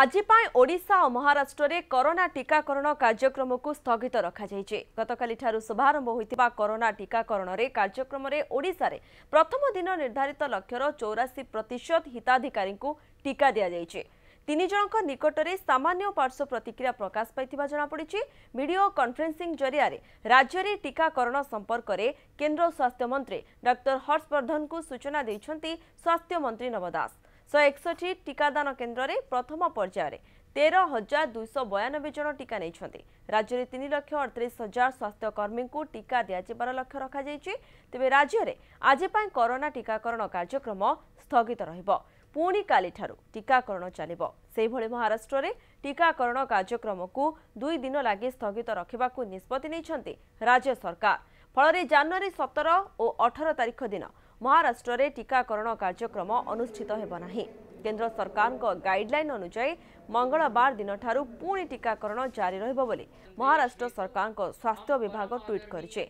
ଆଜି ପାଇଁ ଓଡ଼ିଶା ଓ ମହାରାଷ୍ଟ୍ରରେ କରୋନା ଟିକାକରଣ କାର୍ଯ୍ୟକ୍ରମକୁ ସ୍ଥଗିତ ରଖାଯାଇଛି ଗତକାଲିଠାରୁ ଶୁଭାରମ୍ଭ ହୋଇଥିବା କରୋନା ଟିକାକରଣରେ କାର୍ଯ୍ୟକ୍ରମରେ ଓଡ଼ିଶାରେ ପ୍ରଥମ ଦିନ ନିର୍ଦ୍ଧାରିତ ଲକ୍ଷ୍ୟର ଚଉରାଶୀ ପ୍ରତିଶତ ହିତାଧିକାରୀଙ୍କୁ ଟିକା ଦିଆଯାଇଛି ତିନି ଜଣଙ୍କ ନିକଟରେ ସାମାନ୍ୟ ପାର୍ଶ୍ୱ ପ୍ରତିକ୍ରିୟା ପ୍ରକାଶ ପାଇଥିବା ଜଣାପଡ଼ିଛି ଭିଡ଼ିଓ କନ୍ଫରେନ୍ସିଂ ଜରିଆରେ ରାଜ୍ୟରେ ଟିକାକରଣ ସମ୍ପର୍କରେ କେନ୍ଦ୍ର ସ୍ୱାସ୍ଥ୍ୟମନ୍ତ୍ରୀ ଡକ୍ଟର ହର୍ଷବର୍ଦ୍ଧନଙ୍କୁ ସୂଚନା ଦେଇଛନ୍ତି ସ୍ୱାସ୍ଥ୍ୟମନ୍ତ୍ରୀ ନବ ଦାସ ଶହେ ଏକଷଠି ଟିକାଦାନ କେନ୍ଦ୍ରରେ ପ୍ରଥମ ପର୍ଯ୍ୟାୟରେ ତେର ହଜାର ଦୁଇଶହ ବୟାନବେ ଜଣ ଟିକା ନେଇଛନ୍ତି ରାଜ୍ୟରେ ତିନି ଲକ୍ଷ ଅଡ଼ତିରିଶ ହଜାର ସ୍ୱାସ୍ଥ୍ୟକର୍ମୀଙ୍କୁ ଟିକା ଦିଆଯିବାର ଲକ୍ଷ୍ୟ ରଖାଯାଇଛି ତେବେ ରାଜ୍ୟରେ ଆଜି ପାଇଁ କରୋନା ଟିକାକରଣ କାର୍ଯ୍ୟକ୍ରମ ସ୍ଥଗିତ ରହିବ ପୁଣି କାଲିଠାରୁ ଟିକାକରଣ ଚାଲିବ ସେହିଭଳି ମହାରାଷ୍ଟ୍ରରେ ଟିକାକରଣ କାର୍ଯ୍ୟକ୍ରମକୁ ଦୁଇ ଦିନ ଲାଗି ସ୍ଥଗିତ ରଖିବାକୁ ନିଷ୍ପତ୍ତି ନେଇଛନ୍ତି ରାଜ୍ୟ ସରକାର ଫଳରେ ଜାନୁଆରୀ ସତର ଓ ଅଠର ତାରିଖ ଦିନ ମହାରାଷ୍ଟ୍ରରେ ଟିକାକରଣ କାର୍ଯ୍ୟକ୍ରମ ଅନୁଷ୍ଠିତ ହେବ ନାହିଁ କେନ୍ଦ୍ର ସରକାରଙ୍କ ଗାଇଡ୍ଲାଇନ୍ ଅନୁଯାୟୀ ମଙ୍ଗଳବାର ଦିନଠାରୁ ପୁଣି ଟିକାକରଣ ଜାରି ରହିବ ବୋଲି ମହାରାଷ୍ଟ୍ର ସରକାରଙ୍କ ସ୍ୱାସ୍ଥ୍ୟ ବିଭାଗ ଟ୍ୱିଟ୍ କରିଛି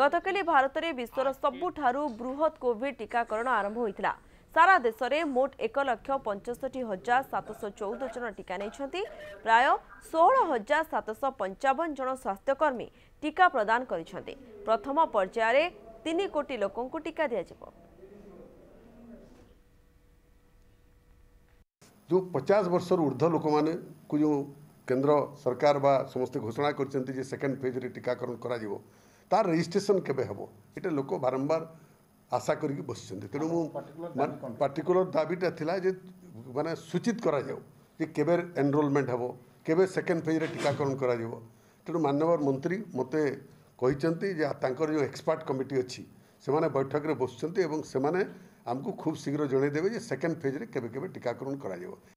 ଗତକାଲି ଭାରତରେ ବିଶ୍ୱର ସବୁଠାରୁ ବୃହତ୍ କୋଭିଡ୍ ଟିକାକରଣ ଆରମ୍ଭ ହୋଇଥିଲା ସାରା ଦେଶରେ ମୋଟ ଏକ ଲକ୍ଷ ପଞ୍ଚଷଠି ହଜାର ସାତଶହ ଚଉଦ ଜଣ ଟିକା ନେଇଛନ୍ତି ପ୍ରାୟ ଷୋହଳ ହଜାର ସାତଶହ ପଞ୍ଚାବନ ଜଣ ସ୍ୱାସ୍ଥ୍ୟକର୍ମୀ ଟିକା ପ୍ରଦାନ କରିଛନ୍ତି ପ୍ରଥମ ପର୍ଯ୍ୟାୟରେ ତିନି କୋଟି ଲୋକଙ୍କୁ ଟିକା ଦିଆଯିବ ଯେଉଁ ପଚାଶ ବର୍ଷରୁ ଉର୍ଦ୍ଧ୍ୱ ଲୋକମାନଙ୍କୁ ଯେଉଁ କେନ୍ଦ୍ର ସରକାର ବା ସମସ୍ତେ ଘୋଷଣା କରିଛନ୍ତି ଯେ ସେକେଣ୍ଡ ଫେଜ୍ରେ ଟିକାକରଣ କରାଯିବ ତାର ରେଜିଷ୍ଟ୍ରେସନ୍ କେବେ ହେବ ଏଇଟା ଲୋକ ବାରମ୍ବାର ଆଶା କରିକି ବସିଛନ୍ତି ତେଣୁ ମୁଁ ପାର୍ଟିକୁଲାର ଦାବିଟା ଥିଲା ଯେ ମାନେ ସୂଚିତ କରାଯାଉ ଯେ କେବେ ଏନରୋଲମେଣ୍ଟ ହେବ କେବେ ସେକେଣ୍ଡ ଫେଜ୍ରେ ଟିକାକରଣ କରାଯିବ ତେଣୁ ମାନ୍ୟବର ମନ୍ତ୍ରୀ ମୋତେ कही जो एक्सपर्ट कमिटी अच्छी से बैठक में बस चाहते आमको खूब शीघ्र जनईदेवे सेकेंड फेज में केवे के टीकाकरण करा कर